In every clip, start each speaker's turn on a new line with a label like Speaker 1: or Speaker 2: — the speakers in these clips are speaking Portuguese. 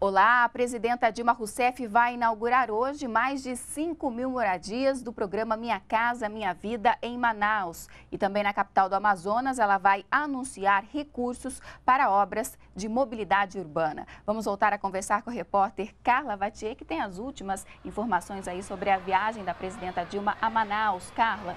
Speaker 1: Olá, a presidenta Dilma Rousseff vai inaugurar hoje mais de 5 mil moradias do programa Minha Casa Minha Vida em Manaus. E também na capital do Amazonas, ela vai anunciar recursos para obras de mobilidade urbana. Vamos voltar a conversar com a repórter Carla Vatier, que tem as últimas informações aí sobre a viagem da presidenta Dilma a Manaus. Carla.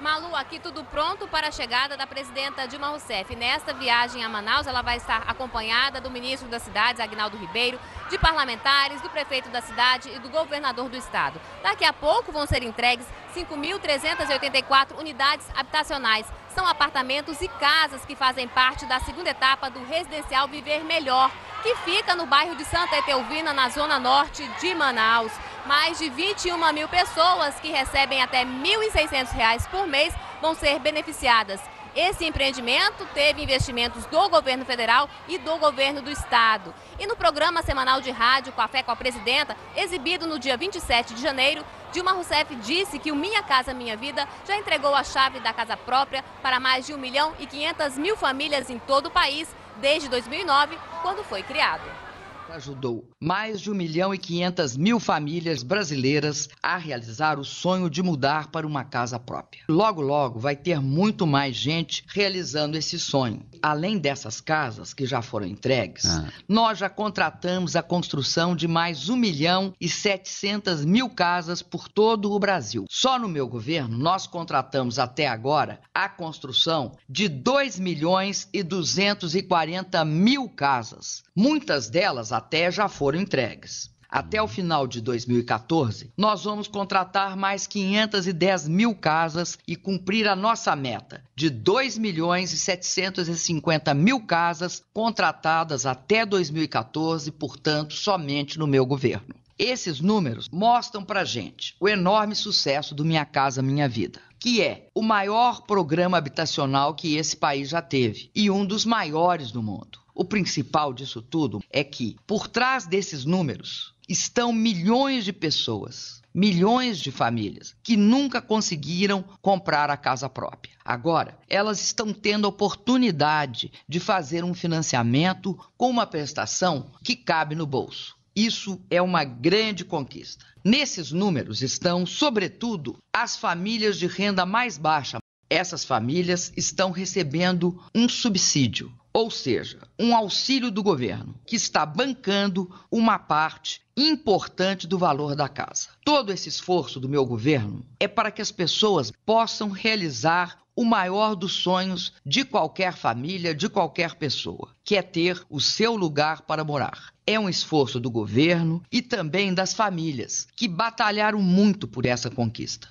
Speaker 2: Malu, aqui tudo pronto para a chegada da presidenta Dilma Rousseff. Nesta viagem a Manaus, ela vai estar acompanhada do ministro das cidades, Agnaldo Ribeiro, de parlamentares, do prefeito da cidade e do governador do estado. Daqui a pouco vão ser entregues 5.384 unidades habitacionais. São apartamentos e casas que fazem parte da segunda etapa do Residencial Viver Melhor, que fica no bairro de Santa Etelvina, na zona norte de Manaus mais de 21 mil pessoas que recebem até R$ 1.600 por mês vão ser beneficiadas. Esse empreendimento teve investimentos do governo federal e do governo do estado. E no programa semanal de rádio Café com a Presidenta, exibido no dia 27 de janeiro, Dilma Rousseff disse que o Minha Casa Minha Vida já entregou a chave da casa própria para mais de 1 milhão e 500 mil famílias em todo o país desde 2009, quando foi criado
Speaker 3: ajudou mais de 1 milhão e 500 mil famílias brasileiras a realizar o sonho de mudar para uma casa própria. Logo, logo vai ter muito mais gente realizando esse sonho. Além dessas casas que já foram entregues, ah. nós já contratamos a construção de mais 1 milhão e 700 mil casas por todo o Brasil. Só no meu governo, nós contratamos até agora a construção de 2 milhões e 240 mil casas. Muitas delas até já foram entregues. Até o final de 2014, nós vamos contratar mais 510 mil casas e cumprir a nossa meta de 2 milhões e 750 mil casas contratadas até 2014, portanto, somente no meu governo. Esses números mostram para gente o enorme sucesso do Minha Casa Minha Vida, que é o maior programa habitacional que esse país já teve e um dos maiores do mundo. O principal disso tudo é que, por trás desses números, estão milhões de pessoas, milhões de famílias que nunca conseguiram comprar a casa própria. Agora, elas estão tendo a oportunidade de fazer um financiamento com uma prestação que cabe no bolso. Isso é uma grande conquista. Nesses números estão, sobretudo, as famílias de renda mais baixa. Essas famílias estão recebendo um subsídio, ou seja, um auxílio do governo que está bancando uma parte importante do valor da casa. Todo esse esforço do meu governo é para que as pessoas possam realizar o maior dos sonhos de qualquer família, de qualquer pessoa, que é ter o seu lugar para morar. É um esforço do governo e também das famílias que batalharam muito por essa conquista.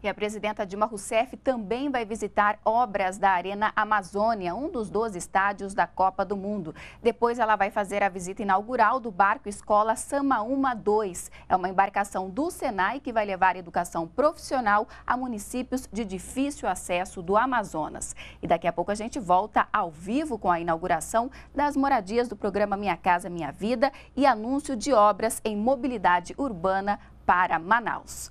Speaker 1: E a presidenta Dilma Rousseff também vai visitar obras da Arena Amazônia, um dos 12 estádios da Copa do Mundo. Depois ela vai fazer a visita inaugural do barco Escola Samaúma 2. É uma embarcação do Senai que vai levar educação profissional a municípios de difícil acesso do Amazonas. E daqui a pouco a gente volta ao vivo com a inauguração das moradias do programa Minha Casa Minha Vida e anúncio de obras em mobilidade urbana para Manaus.